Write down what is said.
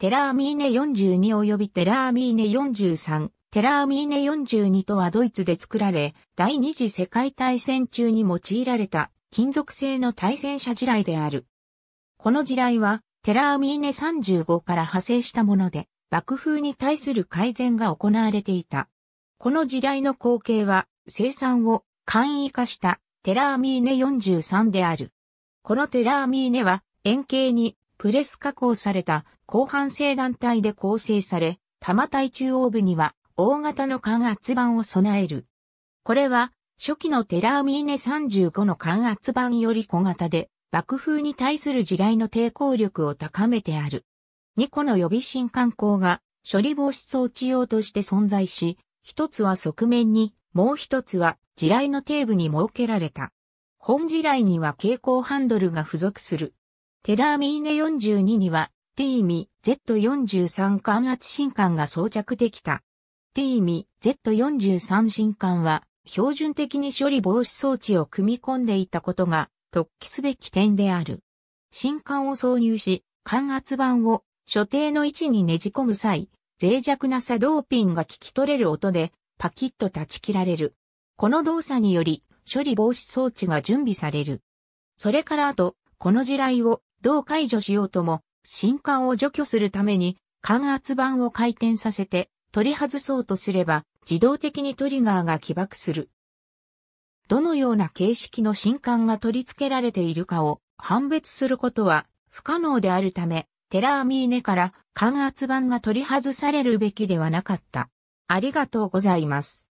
テラーミーネ42及びテラーミーネ43、テラーミーネ42とはドイツで作られ、第二次世界大戦中に用いられた金属製の対戦車地雷である。この地雷は、テラーミーネ35から派生したもので、爆風に対する改善が行われていた。この地雷の光景は、生産を簡易化したテラーミーネ43である。このテラーミーネは円形にプレス加工された広範性団体で構成され、多摩体中央部には大型の感圧板を備える。これは初期のテラーミーネ35の感圧板より小型で、爆風に対する地雷の抵抗力を高めてある。2個の予備新管工が処理防止装置用として存在し、一つは側面に、もう一つは地雷の底部に設けられた。本地雷には蛍光ハンドルが付属する。テラーミーネ42には、ティーミ Z43 管圧新管が装着できた。ティーミ Z43 新管は、標準的に処理防止装置を組み込んでいたことが、突起すべき点である。新管を挿入し、管圧板を所定の位置にねじ込む際、脆弱な作動ピンが聞き取れる音で、パキッと断ち切られる。この動作により、処理防止装置が準備される。それからあと、この地雷をどう解除しようとも、新刊を除去するために、感圧板を回転させて、取り外そうとすれば、自動的にトリガーが起爆する。どのような形式の新刊が取り付けられているかを判別することは不可能であるため、テラーミーネから感圧板が取り外されるべきではなかった。ありがとうございます。